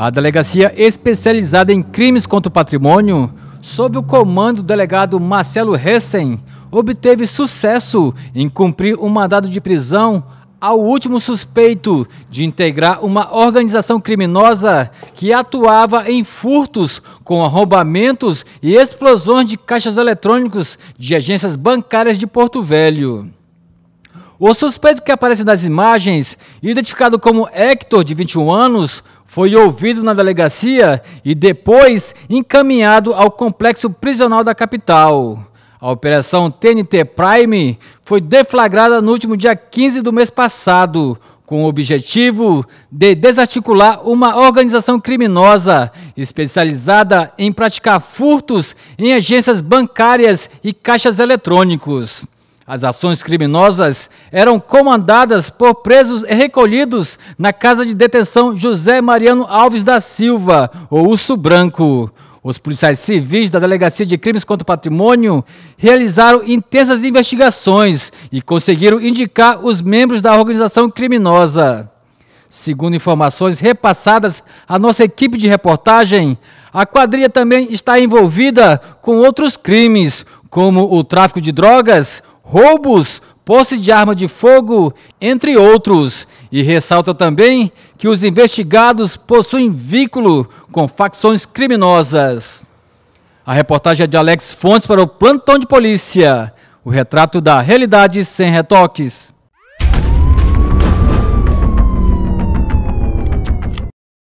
A delegacia especializada em crimes contra o patrimônio, sob o comando do delegado Marcelo Hessen, obteve sucesso em cumprir um mandado de prisão ao último suspeito de integrar uma organização criminosa que atuava em furtos com arrombamentos e explosões de caixas eletrônicos de agências bancárias de Porto Velho. O suspeito que aparece nas imagens, identificado como Hector, de 21 anos, foi ouvido na delegacia e depois encaminhado ao complexo prisional da capital. A operação TNT Prime foi deflagrada no último dia 15 do mês passado, com o objetivo de desarticular uma organização criminosa especializada em praticar furtos em agências bancárias e caixas eletrônicos. As ações criminosas eram comandadas por presos recolhidos na casa de detenção José Mariano Alves da Silva, ou Urso Branco. Os policiais civis da Delegacia de Crimes contra o Patrimônio realizaram intensas investigações e conseguiram indicar os membros da organização criminosa. Segundo informações repassadas à nossa equipe de reportagem, a quadrilha também está envolvida com outros crimes, como o tráfico de drogas, roubos, posse de arma de fogo, entre outros. E ressalta também que os investigados possuem vínculo com facções criminosas. A reportagem é de Alex Fontes para o Plantão de Polícia. O retrato da realidade sem retoques.